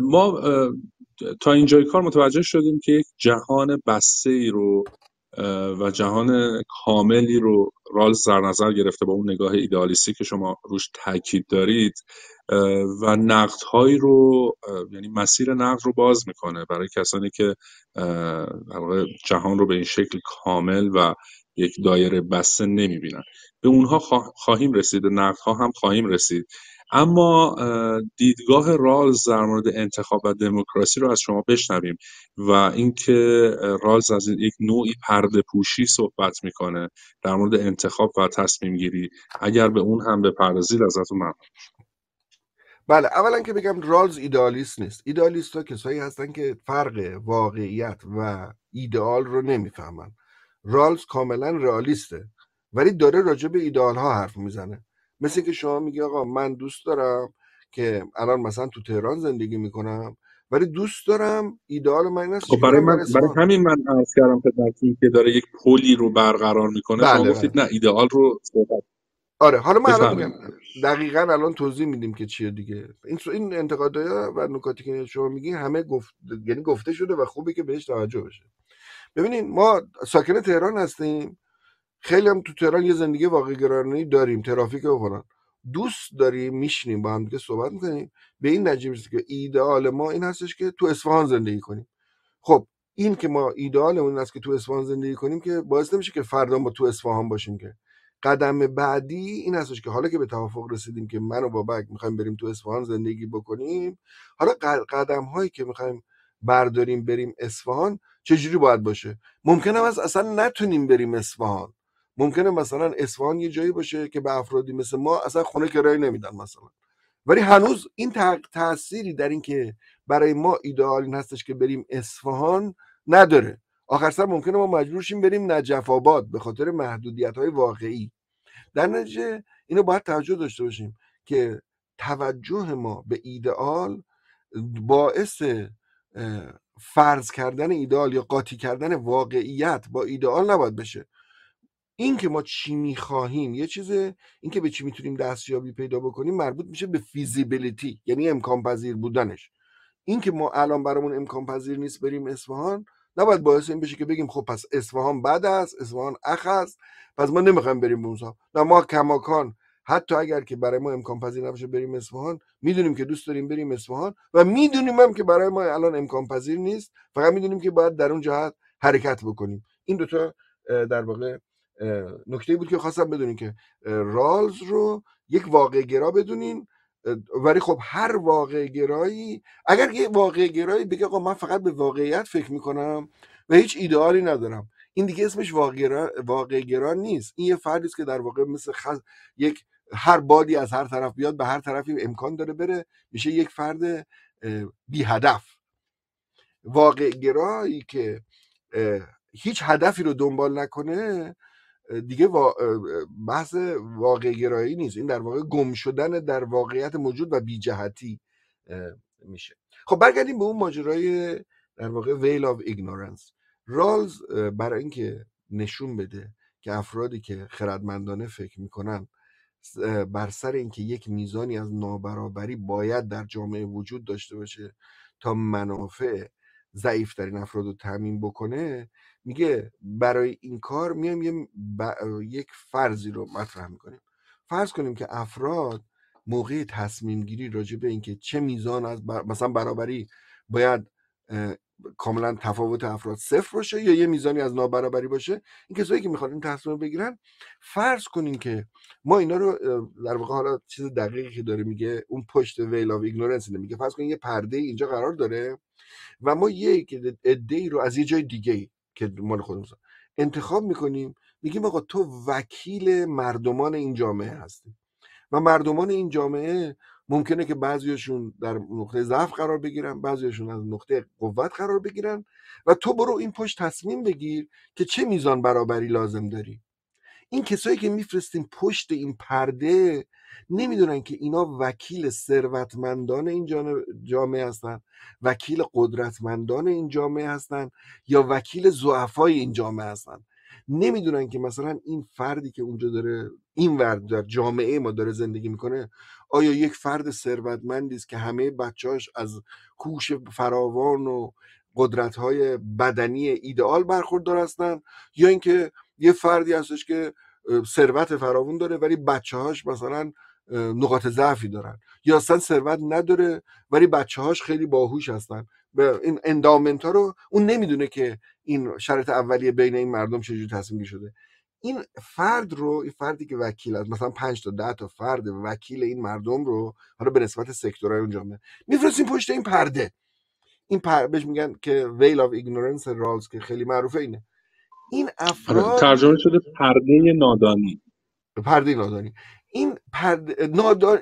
ما تا اینجای کار متوجه شدیم که یک جهان بسته ای رو و جهان کاملی رو رالز در نظر گرفته با اون نگاه ایدالیستی که شما روش تاکید دارید و نقدهایی رو یعنی مسیر نقد رو باز میکنه برای کسانی که جهان رو به این شکل کامل و یک دایره بسته نمیبینن به اونها خواهیم رسید نقدها هم خواهیم رسید اما دیدگاه رالز در مورد انتخاب و دموکراسی رو از شما بشنویم و اینکه رالز از این یک نوعی پرده پوشی صحبت میکنه در مورد انتخاب و تصمیم گیری اگر به اون هم به پردازی ازتون ممنون بله اولا که بگم رالز ایدالیست نیست ایدالیست ها کسایی هستن که فرق واقعیت و ایدال رو نمیفهمن رالز کاملا رئالیسته ولی داره راجع به ها حرف میزنه مثل که شما میگی آقا من دوست دارم که الان مثلا تو تهران زندگی میکنم ولی دوست دارم ایدال من این خب، برای, من برای همین من عرض کردم که داره یک پلی رو برقرار میکنه بله گفتید بله. نه ایدئال رو آره حالا ما الان دقیقا الان توضیح میدیم که چیه دیگه این این و نکاتی که شما میگین همه گفت یعنی گفته شده و خوبه که بهش توجه بشه ببینید ما ساکن تهران هستیم خیلی هم تو تهران یه زندگی واقع گرانی داریم ترافیک فلان دوست داریم میشینیم با هم دیگه صحبت میکنیم به این نجیب که ایدئال ما این هستش که تو اصفهان زندگی کنیم خب این که ما ایدئالمون این است که تو اصفهان زندگی کنیم که باعث نمیشه که فردا ما تو اصفهان باشیم که قدم بعدی این هستش که حالا که به توافق رسیدیم که من و بابک میخوایم بریم تو اصفهان زندگی بکنیم حالا قدم هایی که میخوایم برداریم بریم اصفهان جوری باید باشه ممکنه از اصلا نتونیم بریم اصفهان ممکنه مثلا اصفهان یه جایی باشه که به افرادی مثل ما اصلا خونه کرایه نمیدن مثلا ولی هنوز این تأثیری در که برای ما ایدئال این هستش که بریم اصفهان نداره آخر سر ممکنه ما مجبور شیم بریم نجف آباد به خاطر محدودیت های واقعی در نتیجه اینو باید توجه داشته باشیم که توجه ما به ایدئال باعث فرض کردن ایدئال یا قاطی کردن واقعیت با ایدئال نباید بشه این که ما چی میخواهیم یه چیزه این که به چی میتونیم دستیابی پیدا بکنیم مربوط میشه به فیزیبلیتی یعنی امکان پذیر بودنش این که ما الان برامون امکان پذیر نیست بریم اصفهان نباید باعث این بشه که بگیم خب پس اصفهان بد است اصفهان اخ پس ما نمیخوایم بریم اونجا نه ما کماکان حتی اگر که برای ما امکان پذیر نباشه بریم اصفهان میدونیم که دوست داریم بریم اصفهان و میدونیم هم که برای ما الان امکان پذیر نیست فقط میدونیم که باید در اون جهت حرکت بکنیم این دوتا در واقع نکته بود که خواستم بدونین که رالز رو یک واقع گرا بدونین ولی خب هر واقع گرایی اگر یه واقع گرایی بگه آقا من فقط به واقعیت فکر میکنم و هیچ ایدئالی ندارم این دیگه اسمش واقع گرا نیست این یه فردی است که در واقع مثل یک هر بادی از هر طرف بیاد به هر طرفی امکان داره بره میشه یک فرد بی هدف واقع گرایی که هیچ هدفی رو دنبال نکنه دیگه بحث واقع گرایی نیست این در واقع گم شدن در واقعیت موجود و بیجهتی میشه خب برگردیم به اون ماجرای در واقع ویل آف ایگنورنس رالز برای اینکه نشون بده که افرادی که خردمندانه فکر میکنن بر سر اینکه یک میزانی از نابرابری باید در جامعه وجود داشته باشه تا منافع ضعیفترین افراد رو تعمین بکنه میگه برای این کار میایم یه یک فرضی رو مطرح میکنیم فرض کنیم که افراد موقع تصمیم گیری راجع به اینکه چه میزان از مثلا برابری باید کاملا تفاوت افراد صفر باشه یا یه میزانی از نابرابری باشه این کسایی که میخوان این تصمیم بگیرن فرض کنیم که ما اینا رو در واقع حالا چیز دقیقی که داره میگه اون پشت ویل آف ایگنورنس میگه فرض کنیم یه پرده اینجا قرار داره و ما یک عده رو از یه جای دیگه که مال انتخاب میکنیم میگیم آقا تو وکیل مردمان این جامعه هستی و مردمان این جامعه ممکنه که بعضیشون در نقطه ضعف قرار بگیرن بعضیشون از نقطه قوت قرار بگیرن و تو برو این پشت تصمیم بگیر که چه میزان برابری لازم داری این کسایی که میفرستیم پشت این پرده نمیدونن که اینا وکیل ثروتمندان این جامعه هستن وکیل قدرتمندان این جامعه هستن یا وکیل زعفای این جامعه هستن نمیدونن که مثلا این فردی که اونجا داره این ورد در جامعه ما داره زندگی میکنه آیا یک فرد ثروتمندی است که همه بچهاش از کوش فراوان و قدرت های بدنی ایدئال برخوردار هستن یا اینکه یه فردی هستش که ثروت فراوون داره ولی بچه هاش مثلا نقاط ضعفی دارن یا اصلا ثروت نداره ولی بچه هاش خیلی باهوش هستن به این اندامنت ها رو اون نمیدونه که این شرط اولیه بین این مردم چجوری تصمیم شده این فرد رو این فردی که وکیل است مثلا 5 تا 10 تا فرد وکیل این مردم رو حالا به نسبت سکتورهای اون جامعه میفرستیم پشت این پرده این پر... بهش میگن که ویل آف ایگنورنس رالز که خیلی معروفه اینه این آره، افراد ترجمه شده پرده نادانی پرده نادانی این پرد... نادان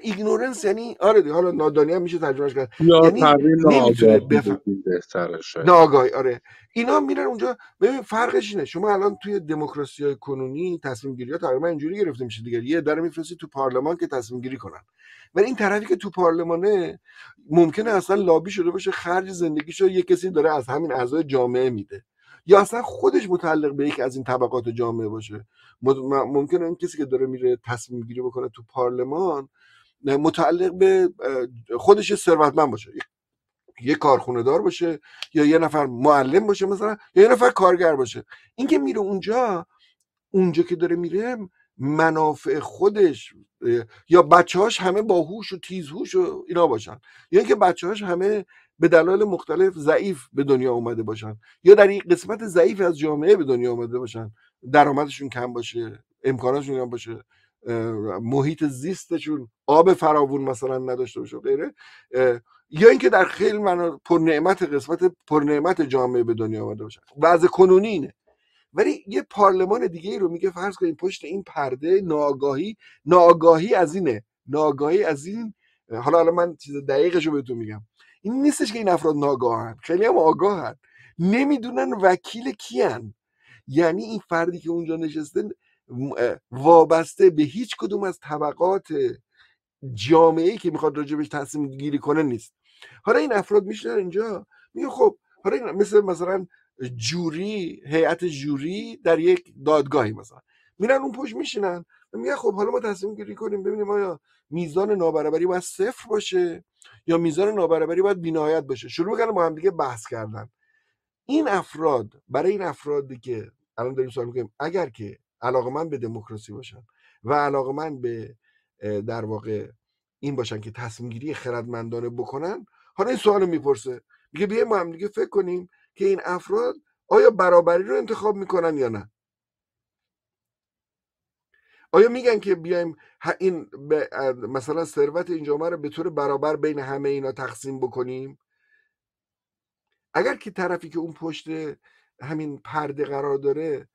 یعنی آره حالا نادانی هم میشه ترجمهش کرد یعنی نمیتونه بفهم ناگاهی آره اینا میرن اونجا ببین فرقش اینه شما الان توی دموکراسی های کنونی تصمیم گیری ها تقریبا اینجوری گرفته میشه دیگه یه در میفرستی تو پارلمان که تصمیم گیری کنن ولی این طرفی که تو پارلمانه ممکنه اصلا لابی شده باشه خرج زندگیشو یه کسی داره از همین اعضای جامعه میده یا اصلا خودش متعلق به یکی از این طبقات جامعه باشه ممکن این کسی که داره میره تصمیم گیری بکنه تو پارلمان متعلق به خودش ثروتمند باشه یه کارخونه دار باشه یا یه نفر معلم باشه مثلا یا یه نفر کارگر باشه اینکه میره اونجا اونجا که داره میره منافع خودش یا هاش همه باهوش و تیزهوش و اینا باشن یا اینکه بچه هاش همه به دلایل مختلف ضعیف به دنیا اومده باشن یا در این قسمت ضعیف از جامعه به دنیا اومده باشن درآمدشون کم باشه امکاناتشون کم باشه محیط زیستشون آب فراوون مثلا نداشته باشه غیره یا اینکه در خیلی من پر قسمت پر جامعه به دنیا آمده باشن وضع کنونی اینه ولی یه پارلمان دیگه ای رو میگه فرض کنیم پشت این پرده ناگاهی ناگاهی از اینه ناگاهی از این حالا حالا من چیز دقیقش رو بهتون میگم این نیستش که این افراد ناگاهن خیلی هم آگاهن نمیدونن وکیل کیان یعنی این فردی که اونجا نشسته وابسته به هیچ کدوم از طبقات جامعه که میخواد راجبش تصمیم گیری کنه نیست حالا این افراد میشنن اینجا میگه خب حالا این مثل مثلا جوری هیئت جوری در یک دادگاهی مثلا میرن اون پشت میشینن میگه خب حالا ما تصمیم گیری کنیم ببینیم آیا میزان نابرابری باید صفر باشه یا میزان نابرابری باید بینایت باشه شروع میکنن با هم دیگه بحث کردن این افراد برای این افرادی که الان داریم سوال میکنیم اگر که علاقه من به دموکراسی باشن و علاقه من به در واقع این باشن که تصمیم گیری خردمندانه بکنن حالا این سوال میپرسه میگه بیا ما هم دیگه فکر کنیم که این افراد آیا برابری رو انتخاب میکنن یا نه آیا میگن که بیایم این مثلا ثروت این جامعه رو به طور برابر بین همه اینا تقسیم بکنیم اگر که طرفی که اون پشت همین پرده قرار داره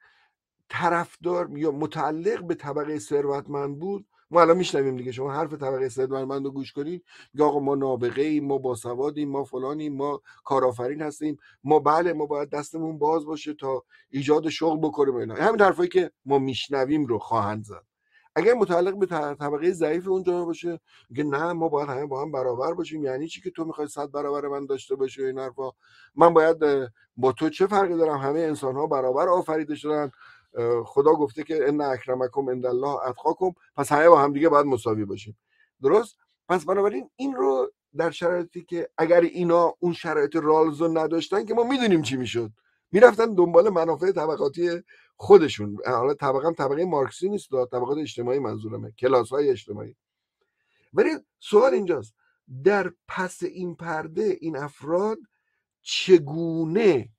طرفدار یا متعلق به طبقه ثروتمند بود ما الان میشنویم دیگه شما حرف طبقه ثروتمند رو گوش کنید یا آقا ما نابغه ایم ما باسوادیم ما فلانیم ما کارآفرین هستیم ما بله ما باید دستمون باز باشه تا ایجاد شغل بکنیم اینا همین حرفایی که ما میشنویم رو خواهند زد اگر متعلق به طبقه ضعیف اونجا باشه میگه نه ما باید همه با هم برابر باشیم یعنی چی که تو میخوای صد برابر من داشته باشی این حرفا من باید با تو چه فرقی دارم همه انسان ها برابر آفریده شدن خدا گفته که ان اکرمکم عند الله اتقاکم پس همه با هم دیگه باید مساوی باشیم درست پس بنابراین این رو در شرایطی که اگر اینا اون شرایط رالز نداشتن که ما میدونیم چی میشد میرفتن دنبال منافع طبقاتی خودشون حالا طبقه طبقه مارکسی نیست طبقات اجتماعی منظورمه کلاس های اجتماعی ولی سوال اینجاست در پس این پرده این افراد چگونه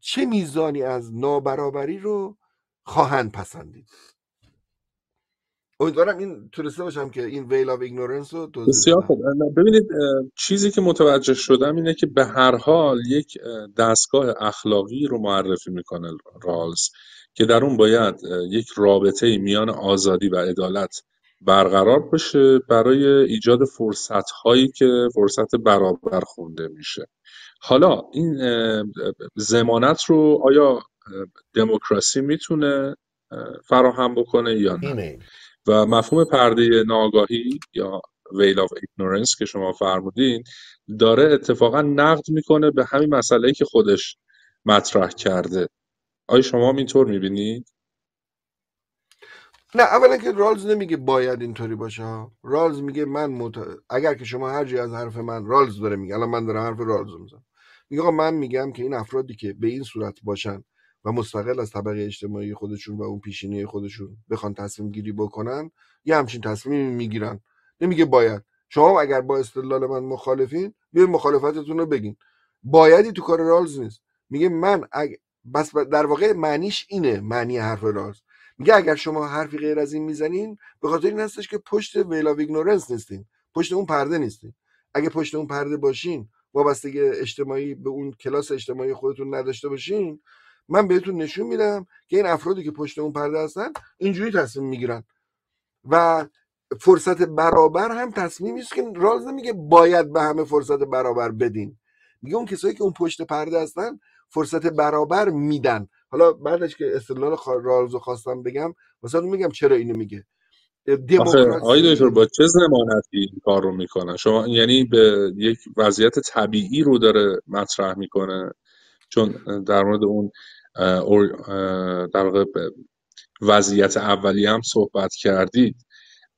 چه میزانی از نابرابری رو خواهند پسندید امیدوارم این تونسته باشم که این ویل آف رو بسیار خوب ببینید چیزی که متوجه شدم اینه که به هر حال یک دستگاه اخلاقی رو معرفی میکنه رالز که در اون باید یک رابطه میان آزادی و عدالت برقرار بشه برای ایجاد فرصت هایی که فرصت برابر خونده میشه حالا این زمانت رو آیا دموکراسی میتونه فراهم بکنه یا نه و مفهوم پرده ناآگاهی یا ویل آف ایگنورنس که شما فرمودین داره اتفاقا نقد میکنه به همین مسئله که خودش مطرح کرده آیا شما هم اینطور میبینید نه اولا که رالز نمیگه باید اینطوری باشه رالز میگه من مت... اگر که شما هر از حرف من رالز داره میگه الان من دارم حرف رالز میزنم میگه من میگم که این افرادی که به این صورت باشن و مستقل از طبقه اجتماعی خودشون و اون پیشینه خودشون بخوان تصمیم گیری بکنن یه همچین تصمیمی میگیرن نمیگه باید شما اگر با استدلال من مخالفین بیاین مخالفتتون رو بگین بایدی تو کار رالز نیست میگه من اگ... بس در واقع معنیش اینه معنی حرف رالز میگه اگر شما حرفی غیر از این میزنین به خاطر این هستش که پشت ویلا ویگنورنس نیستین پشت اون پرده نیستین اگه پشت اون پرده باشین وابستگی اجتماعی به اون کلاس اجتماعی خودتون نداشته باشین من بهتون نشون میدم که این افرادی که پشت اون پرده هستن اینجوری تصمیم میگیرن و فرصت برابر هم تصمیمی است که راز نمیگه باید به همه فرصت برابر بدین میگه اون کسایی که اون پشت پرده هستن فرصت برابر میدن حالا بعدش که استدلال رو خواستم بگم مثلا میگم چرا اینو میگه آقای دکتر با چه زمانتی این کار رو میکنه شما یعنی به یک وضعیت طبیعی رو داره مطرح میکنه چون در مورد اون در واقع وضعیت اولی هم صحبت کردید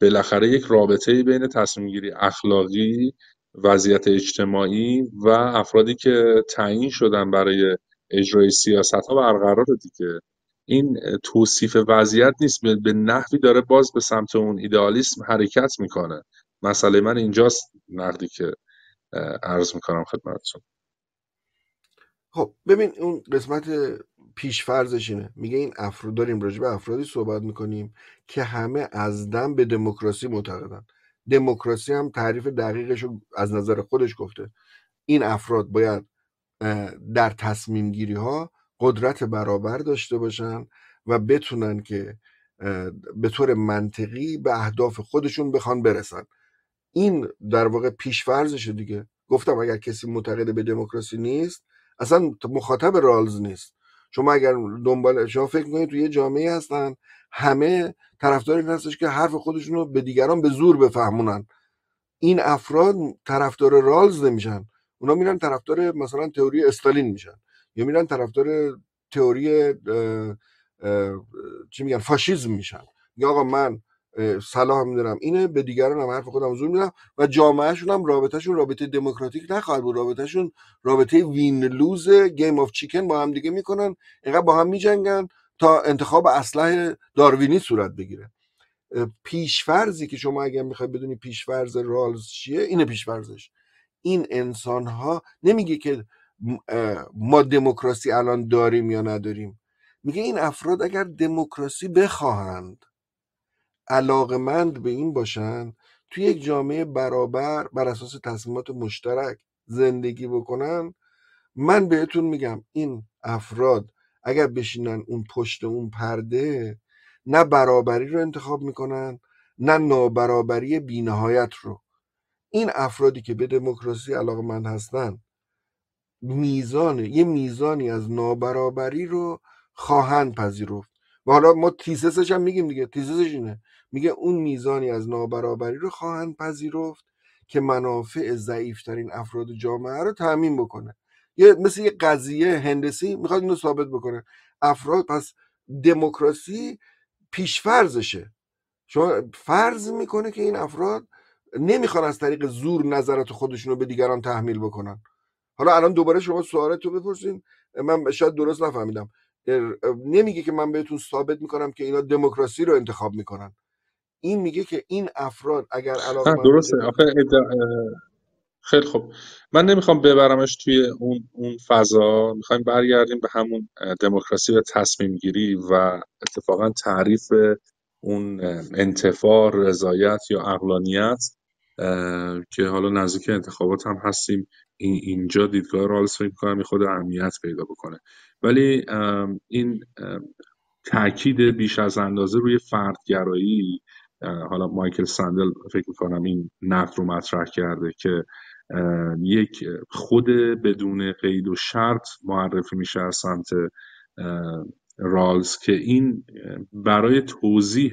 بالاخره یک رابطه بین تصمیم گیری اخلاقی وضعیت اجتماعی و افرادی که تعیین شدن برای اجرای سیاست ها برقرار دیگه این توصیف وضعیت نیست به نحوی داره باز به سمت اون ایدئالیسم حرکت میکنه مسئله من اینجاست نقدی که عرض میکنم خدمتتون خب ببین اون قسمت پیشفرزش اینه میگه این افراد داریم راجع به افرادی صحبت میکنیم که همه از دم به دموکراسی معتقدن دموکراسی هم تعریف دقیقش رو از نظر خودش گفته این افراد باید در تصمیم گیری ها قدرت برابر داشته باشن و بتونن که به طور منطقی به اهداف خودشون بخوان برسن این در واقع پیشفرزشه دیگه گفتم اگر کسی معتقد به دموکراسی نیست اصلا مخاطب رالز نیست شما اگر دنبال شما فکر میکنید تو یه جامعه هستن همه طرفدار این هستش که حرف خودشون رو به دیگران به زور بفهمونن این افراد طرفدار رالز نمیشن اونا میرن طرفدار مثلا تئوری استالین میشن یا میرن طرفدار تئوری چی میگن فاشیزم میشن یا آقا من سلام میدارم اینه به دیگران هم حرف خودم زور میدم و جامعهشون هم رابطهشون رابطه دموکراتیک نخواهد بود رابطهشون رابطه وین لوز گیم آف چیکن با هم دیگه میکنن اینقدر با هم میجنگن تا انتخاب اصلح داروینی صورت بگیره پیشفرزی که شما اگر میخواید بدونی پیشفرز رالز چیه اینه پیشفرزش این انسان ها نمیگه که ما دموکراسی الان داریم یا نداریم میگه این افراد اگر دموکراسی بخواهند علاقمند به این باشن توی یک جامعه برابر بر اساس تصمیمات مشترک زندگی بکنن من بهتون میگم این افراد اگر بشینن اون پشت اون پرده نه برابری رو انتخاب میکنن نه نابرابری بینهایت رو این افرادی که به دموکراسی من هستن میزان یه میزانی از نابرابری رو خواهند پذیرفت و حالا ما تیسسش هم میگیم دیگه تیسسش اینه میگه اون میزانی از نابرابری رو خواهند پذیرفت که منافع ضعیفترین افراد جامعه رو تعمین بکنه یه مثل یه قضیه هندسی میخواد اینو ثابت بکنه افراد پس دموکراسی پیشفرزشه شما فرض میکنه که این افراد نمیخوان از طریق زور نظرات خودشون رو به دیگران تحمیل بکنن حالا الان دوباره شما سوالت رو بپرسین من شاید درست نفهمیدم نمیگه که من بهتون ثابت میکنم که اینا دموکراسی رو انتخاب میکنن این میگه که این افراد اگر علاقه درسته آخه خیلی خوب من نمیخوام ببرمش توی اون, اون فضا میخوایم برگردیم به همون دموکراسی و تصمیم گیری و اتفاقا تعریف اون انتفاع رضایت یا اقلانیت که حالا نزدیک انتخابات هم هستیم این اینجا دیدگاه رالز فکر میکنم خود اهمیت پیدا بکنه ولی این تاکید بیش از اندازه روی فردگرایی حالا مایکل سندل فکر میکنم این نقد رو مطرح کرده که یک خود بدون قید و شرط معرفی میشه از سمت رالز که این برای توضیح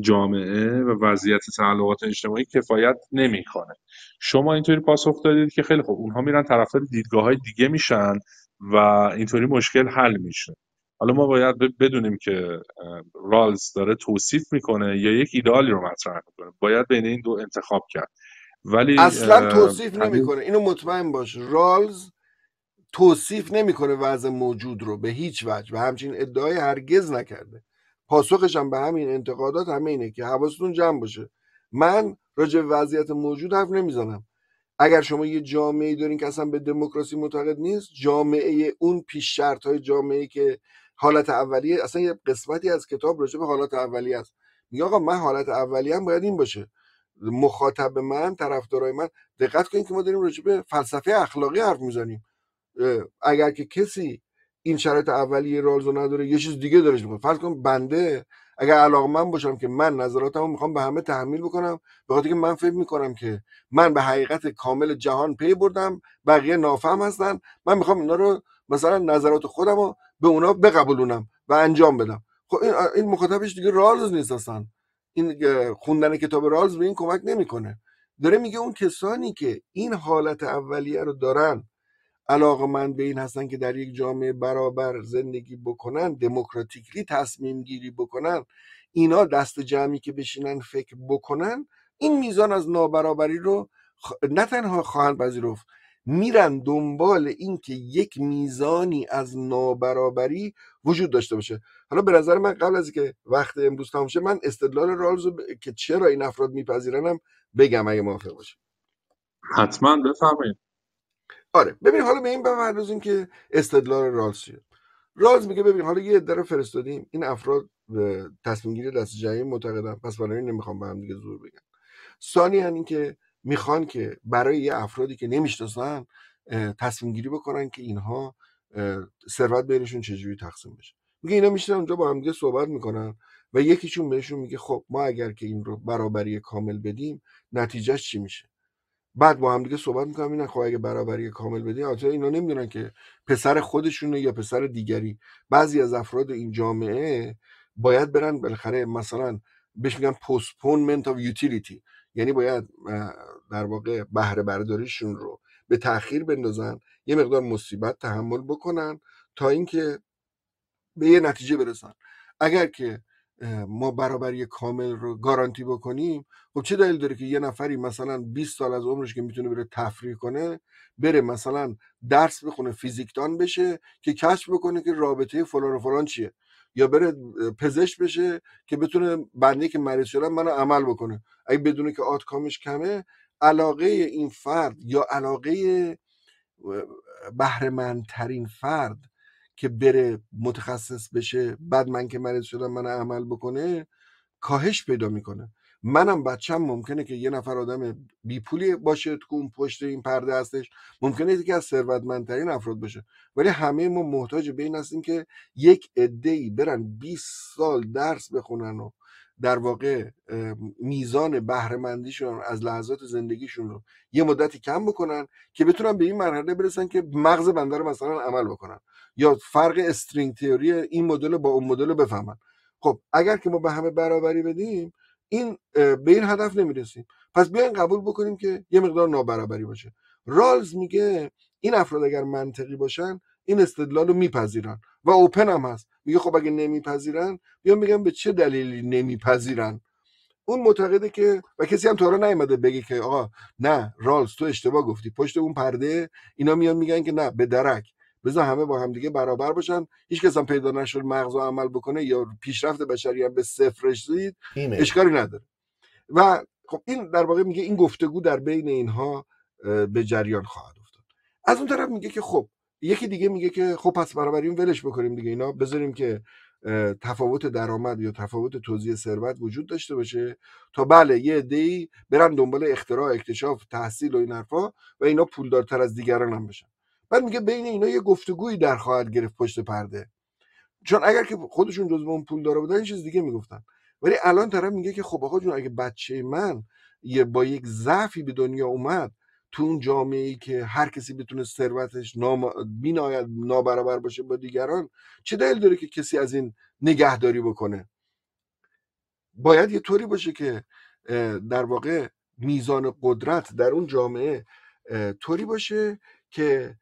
جامعه و وضعیت تعلقات اجتماعی کفایت نمیکنه شما اینطوری پاسخ دادید که خیلی خوب اونها میرن طرفدار دیدگاه های دیگه میشن و اینطوری مشکل حل میشه حالا ما باید بدونیم که رالز داره توصیف میکنه یا یک ایدالی رو مطرح میکنه باید بین این دو انتخاب کرد ولی اصلا توصیف نمیکنه اینو مطمئن باش رالز توصیف نمیکنه وضع موجود رو به هیچ وجه و همچین ادعای هرگز نکرده پاسخش هم به همین انتقادات همه اینه که حواستون جمع باشه من راجع وضعیت موجود حرف نمیزنم اگر شما یه جامعه دارین که اصلا به دموکراسی معتقد نیست جامعه اون پیش شرط های جامعه که حالت اولیه اصلا یه قسمتی از کتاب راجع به حالت اولیه است میگه آقا من حالت اولیه هم باید این باشه مخاطب من طرفدارای من دقت کنید که ما داریم راجع به فلسفه اخلاقی حرف میزنیم اگر که کسی این شرایط اولیه رالزو نداره یه چیز دیگه دارش میکنه فرض کن بنده اگر علاقه من باشم که من نظراتمو میخوام به همه تحمیل بکنم به خاطر که من فکر میکنم که من به حقیقت کامل جهان پی بردم بقیه نافهم هستن من میخوام اینا رو مثلا نظرات خودم رو به اونا بقبولونم و انجام بدم خب این این مخاطبش دیگه رالز نیست اصلا این خوندن کتاب رالز به این کمک نمیکنه داره میگه اون کسانی که این حالت اولیه رو دارن من به این هستن که در یک جامعه برابر زندگی بکنن دموکراتیکلی تصمیم گیری بکنن اینا دست جمعی که بشینن فکر بکنن این میزان از نابرابری رو نه تنها خواهند پذیرفت میرن دنبال اینکه یک میزانی از نابرابری وجود داشته باشه حالا به نظر من قبل از اینکه وقت امروز تمام شه من استدلال رالز ب... که چرا این افراد میپذیرنم بگم اگه موافق باشه حتما بفرمایید آره ببین حالا به این بپردازیم که استدلال رالز چیه رالز میگه ببین حالا یه عده رو فرستادیم این افراد تصمیم گیری دست جمعی معتقدن پس بنابراین نمیخوام به هم دیگه زور بگم ثانیا اینکه میخوان که برای یه افرادی که نمیشناسن تصمیم گیری بکنن که اینها ثروت بینشون چجوری تقسیم بشه میگه اینا میشن اونجا با هم دیگه صحبت میکنن و یکیشون بهشون میگه خب ما اگر که این رو برابری کامل بدیم نتیجهش چی میشه بعد با هم دیگه صحبت میکنن اینا خب اگه برابری کامل بدیم آخه اینا نمیدونن که پسر خودشونه یا پسر دیگری بعضی از افراد این جامعه باید برن بالاخره مثلا بهش میگن پستپونمنت اف یوتیلیتی یعنی باید در واقع بهره برداریشون رو به تاخیر بندازن یه مقدار مصیبت تحمل بکنن تا اینکه به یه نتیجه برسن اگر که ما برابری کامل رو گارانتی بکنیم خب چه دلیل داره که یه نفری مثلا 20 سال از عمرش که میتونه بره تفریح کنه بره مثلا درس بخونه فیزیکدان بشه که کشف بکنه که رابطه فلان و فلان چیه یا بره پزشک بشه که بتونه بنده که مریض شدم منو عمل بکنه اگه بدونه که آتکامش کمه علاقه این فرد یا علاقه بهرهمندترین فرد که بره متخصص بشه بعد من که مریض شدم من عمل بکنه کاهش پیدا میکنه منم بچم ممکنه که یه نفر آدم بیپولی باشه تو اون پشت این پرده هستش ممکنه یکی از ثروتمندترین افراد باشه ولی همه ما محتاج به این هستیم که یک عده‌ای برن 20 سال درس بخونن و در واقع میزان بهرهمندیشون از لحظات زندگیشون رو یه مدتی کم بکنن که بتونن به این مرحله برسن که مغز بنده رو مثلا عمل بکنن یا فرق استرینگ تئوری این مدل با اون مدل رو بفهمن خب اگر که ما به همه برابری بدیم این به این هدف نمیرسیم پس بیاین قبول بکنیم که یه مقدار نابرابری باشه رالز میگه این افراد اگر منطقی باشن این استدلال رو میپذیرن و اوپن هم هست میگه خب اگه نمیپذیرن بیان میگن به چه دلیلی نمیپذیرن اون معتقده که و کسی هم تو حالا نیومده بگه که آقا نه رالز تو اشتباه گفتی پشت اون پرده اینا میان میگن که نه به درک بذار همه با دیگه برابر باشن هیچ کس هم پیدا نشد مغز و عمل بکنه یا پیشرفت بشری هم به صفر رسید اشکاری نداره و خب این در واقع میگه این گفتگو در بین اینها به جریان خواهد افتاد از اون طرف میگه که خب یکی دیگه میگه که خب پس برابری ولش بکنیم دیگه اینا بذاریم که تفاوت درآمد یا تفاوت توزیع ثروت وجود داشته باشه تا بله یه عده‌ای برن دنبال اختراع اکتشاف تحصیل و این حرفا و اینا پولدارتر از دیگران هم بشن بعد میگه بین اینا یه گفتگویی در خواهد گرفت پشت پرده چون اگر که خودشون جزو اون پول داره بودن این چیز دیگه میگفتن ولی الان طرف میگه که خب آقا جون اگه بچه من یه با یک ضعفی به دنیا اومد تو اون جامعه ای که هر کسی بتونه ثروتش نام... نابرابر باشه با دیگران چه دلیل داره که کسی از این نگهداری بکنه باید یه طوری باشه که در واقع میزان قدرت در اون جامعه طوری باشه که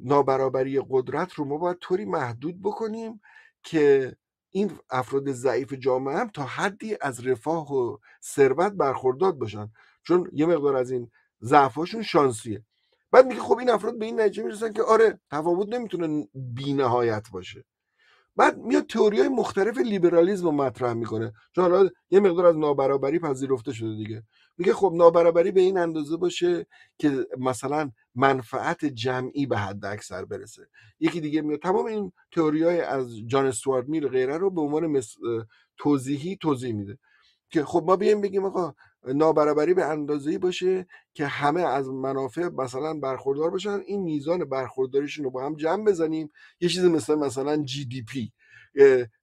نابرابری قدرت رو ما باید طوری محدود بکنیم که این افراد ضعیف جامعه هم تا حدی از رفاه و ثروت برخوردار باشن چون یه مقدار از این ضعفاشون شانسیه بعد میگه خب این افراد به این نتیجه میرسن که آره تفاوت نمیتونه بینهایت باشه بعد میاد تئوری های مختلف لیبرالیزم رو مطرح میکنه چون حالا یه مقدار از نابرابری پذیرفته شده دیگه میگه خب نابرابری به این اندازه باشه که مثلا منفعت جمعی به حد اکثر برسه یکی دیگه میاد تمام این تئوری های از جان استوارد میل غیره رو به عنوان توضیحی توضیح میده که خب ما بیایم بگیم آقا نابرابری به اندازه‌ای باشه که همه از منافع مثلا برخوردار باشن این میزان برخورداریشون رو با هم جمع بزنیم یه چیزی مثل مثلا جی دی پی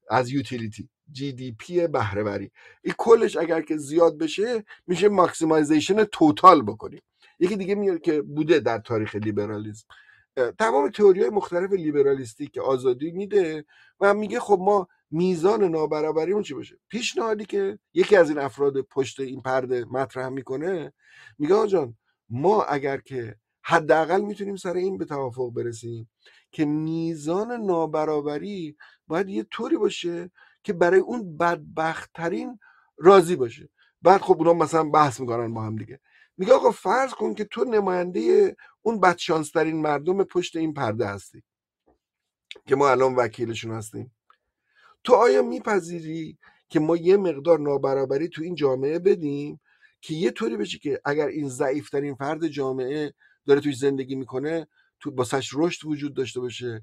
از یوتیلیتی جی دی پی بهره این کلش اگر که زیاد بشه میشه ماکسیمایزیشن توتال بکنیم یکی دیگه میاد که بوده در تاریخ لیبرالیسم تمام تئوری های مختلف لیبرالیستی که آزادی میده و میگه خب ما میزان نابرابری اون چی باشه پیشنهادی که یکی از این افراد پشت این پرده مطرح میکنه میگه آجان ما اگر که حداقل میتونیم سر این به توافق برسیم که میزان نابرابری باید یه طوری باشه که برای اون بدبختترین راضی باشه بعد خب اونا مثلا بحث میکنن با هم دیگه میگه آقا فرض کن که تو نماینده اون بدشانسترین مردم پشت این پرده هستی که ما الان وکیلشون هستیم تو آیا میپذیری که ما یه مقدار نابرابری تو این جامعه بدیم که یه طوری بشه که اگر این ضعیفترین فرد جامعه داره توش زندگی میکنه تو باسش رشد وجود داشته باشه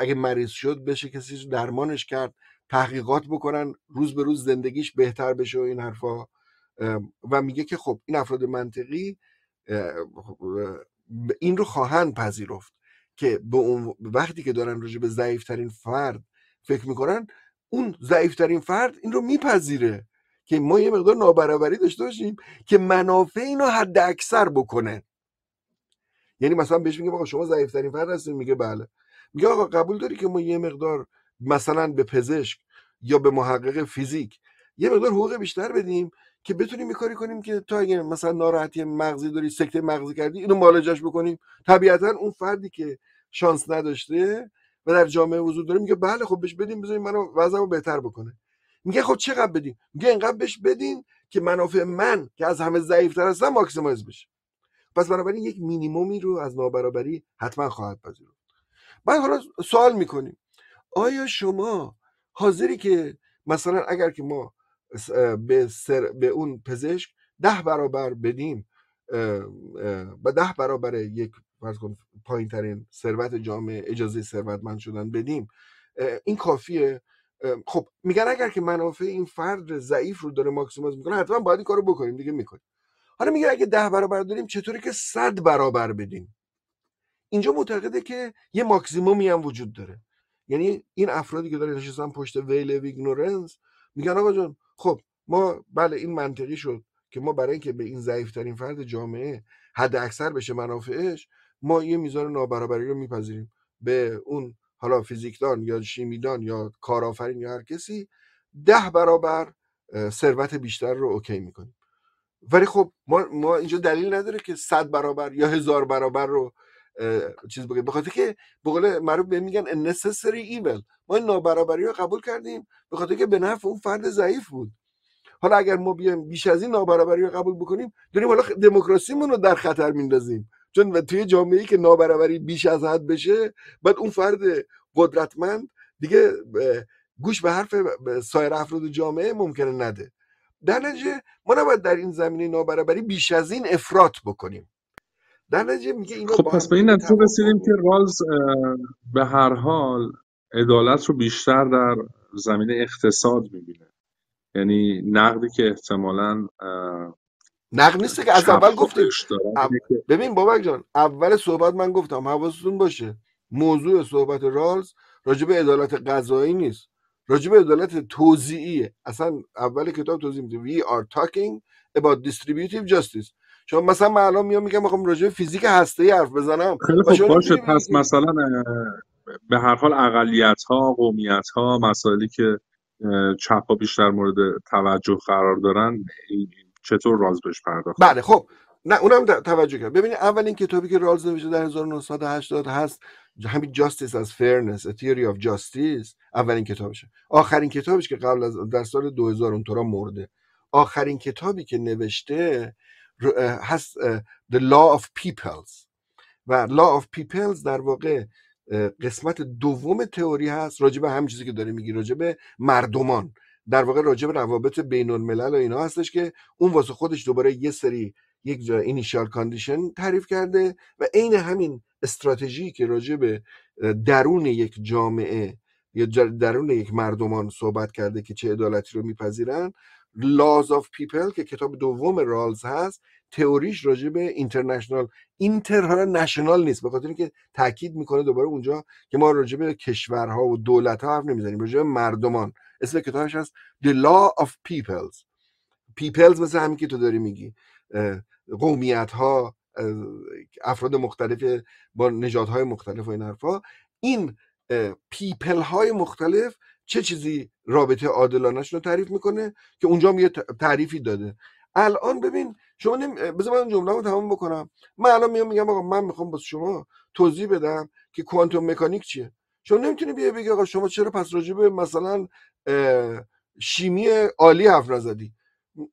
اگه مریض شد بشه کسی درمانش کرد تحقیقات بکنن روز به روز زندگیش بهتر بشه و این حرفا و میگه که خب این افراد منطقی خب، این رو خواهند پذیرفت که به اون وقتی که دارن راجع به ضعیفترین فرد فکر میکنن اون ضعیفترین فرد این رو میپذیره که ما یه مقدار نابرابری داشته باشیم که منافع رو حد اکثر بکنه یعنی مثلا بهش میگه آقا شما ضعیفترین فرد هستین میگه بله میگه آقا قبول داری که ما یه مقدار مثلا به پزشک یا به محقق فیزیک یه مقدار حقوق بیشتر بدیم که بتونیم کاری کنیم که تا اگه مثلا ناراحتی مغزی داری سکته مغزی کردی اینو معالجش بکنیم طبیعتا اون فردی که شانس نداشته و در جامعه وجود داره میگه بله خب بهش بدیم بذاریم منو وضعمو بهتر بکنه میگه خب چقدر بدیم میگه اینقدر بهش بدین که منافع من که از همه ضعیفتر هستم ماکسیمایز بشه پس بنابراین یک مینیمومی رو از نابرابری حتما خواهد پذیرفت بعد حالا سوال میکنیم آیا شما حاضری که مثلا اگر که ما به, سر به اون پزشک ده برابر بدیم و ده برابر یک فرض کن پایین ترین ثروت جامعه اجازه ثروتمند شدن بدیم این کافیه خب میگن اگر که منافع این فرد ضعیف رو داره ماکسیمایز میکنه حتما باید این کارو بکنیم دیگه میکنیم حالا میگه اگه ده برابر داریم چطوری که صد برابر بدیم اینجا معتقده که یه ماکسیمومی هم وجود داره یعنی این افرادی که داره نشستن پشت ویل ویگنورنس میگن آقا جان خب ما بله این منطقی شد که ما برای اینکه به این ضعیفترین فرد جامعه حد اکثر بشه منافعش ما یه میزان نابرابری رو میپذیریم به اون حالا فیزیکدان یا شیمیدان یا کارآفرین یا هر کسی ده برابر ثروت بیشتر رو اوکی میکنیم ولی خب ما, ما اینجا دلیل نداره که صد برابر یا هزار برابر رو چیز بگه بخاطر که به قول معروف به میگن necessary ایول ما این نابرابری رو قبول کردیم به خاطر که به نفع اون فرد ضعیف بود حالا اگر ما بیایم بیش از این نابرابری رو قبول بکنیم داریم حالا دموکراسیمون رو در خطر میندازیم چون و توی جامعه ای که نابرابری بیش از حد بشه بعد اون فرد قدرتمند دیگه گوش به حرف سایر افراد جامعه ممکنه نده در نتیجه ما نباید در این زمینه نابرابری بیش از این افراط بکنیم در نتیجه میگه اینو خب پس به این نتیجه رسیدیم که رالز به هر حال عدالت رو بیشتر در زمینه اقتصاد میبینه یعنی نقدی که احتمالا نقد نیست که از اول گفته ببین بابک جان اول صحبت من گفتم حواستون باشه موضوع صحبت رالز راجب عدالت قضایی نیست راجب عدالت توزیعیه اصلا اول کتاب توضیح میده we are talking about distributive justice چون مثلا من الان میام میگم میخوام راجع فیزیک هسته حرف بزنم خیلی باشه پس مثلا به هر حال اقلیت ها قومیت ها مسائلی که چپ ها بیشتر مورد توجه قرار دارن چطور رالز بهش پرداخت بله خب نه اونم توجه کرد ببینید اولین کتابی که رالز نوشته در 1980 هست همین جاستیس از فرنس تیوری آف جاستیس اولین کتابشه آخرین کتابش که قبل از در سال 2000 اونطورا مرده آخرین کتابی که نوشته هست The Law of Peoples و Law of Peoples در واقع قسمت دوم تئوری هست راجبه همین چیزی که داره میگی راجبه مردمان در واقع راجع به روابط بین الملل و اینا هستش که اون واسه خودش دوباره یه سری یک جا اینیشال کاندیشن تعریف کرده و عین همین استراتژی که راجع به درون یک جامعه یا درون یک مردمان صحبت کرده که چه عدالتی رو میپذیرن Laws of People که کتاب دوم رالز هست تئوریش راجع به اینترنشنال اینترنشنال نیست به خاطر اینکه تاکید میکنه دوباره اونجا که ما راجع به کشورها و ها حرف نمیزنیم راجع به مردمان اسم کتابش هست The Law of Peoples پیپلز مثل همین که تو داری میگی قومیت ها افراد مختلف با نجات های مختلف و این ها این پیپل های مختلف چه چیزی رابطه عادلانش رو تعریف میکنه که اونجا یه تعریفی داده الان ببین شما نمی... بذار من جمله رو تمام بکنم من الان میام میگم آقا من میخوام با شما توضیح بدم که کوانتوم مکانیک چیه چون نمیتونی بیای بگی آقا شما چرا پس راجع به مثلا شیمی عالی حرف نزدی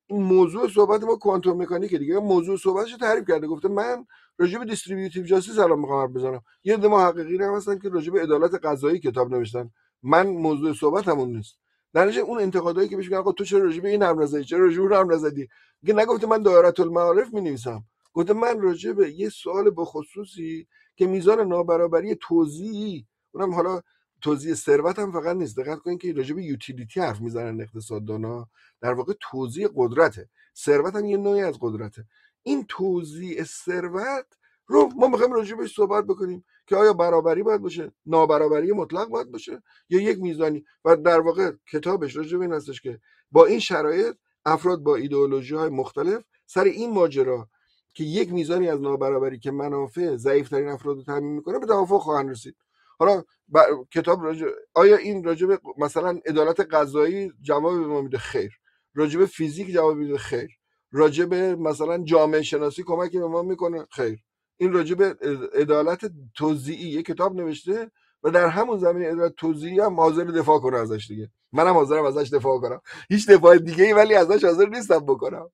موضوع صحبت ما کوانتوم مکانیک دیگه موضوع صحبتش تعریف کرده گفته من راجع به دیستریبیوتیو جاستیس الان میخوام حرف بزنم یه دو حقیقی هم هستن که راجع به عدالت قضایی کتاب نوشتن من موضوع صحبت همون نیست در نتیجه اون انتقادایی که بهش میگن آقا تو چرا راجع به این حرف نزدی چرا راجع به اون نزدی میگه نگفته من دایره المعارف می نویسم گفته من راجع به یه سوال بخصوصی که میزان نابرابری توزیعی اونم حالا توزیع ثروت هم فقط نیست دقت کنید که راجع به یوتیلیتی حرف میزنن اقتصاددانا در واقع توزیع قدرته ثروت هم یه نوعی از قدرته این توزیع ثروت رو ما میخوایم راجع بهش صحبت بکنیم که آیا برابری باید باشه نابرابری مطلق باید باشه یا یک میزانی و در واقع کتابش راجع به این هستش که با این شرایط افراد با ایدئولوژی های مختلف سر این ماجرا که یک میزانی از نابرابری که منافع ترین افراد رو تعمین میکنه به توافق خواهند رسید حالا کتاب راجب... آیا این راجب مثلا عدالت قضایی جواب به ما میده خیر راجب فیزیک جواب میده خیر راجب مثلا جامعه شناسی کمکی به ما میکنه خیر این راجب عدالت توزیعی یه کتاب نوشته و در همون زمین عدالت توزیعی هم حاضر دفاع کنه ازش دیگه منم حاضرم ازش دفاع کنم هیچ دفاع دیگه ای ولی ازش حاضر نیستم بکنم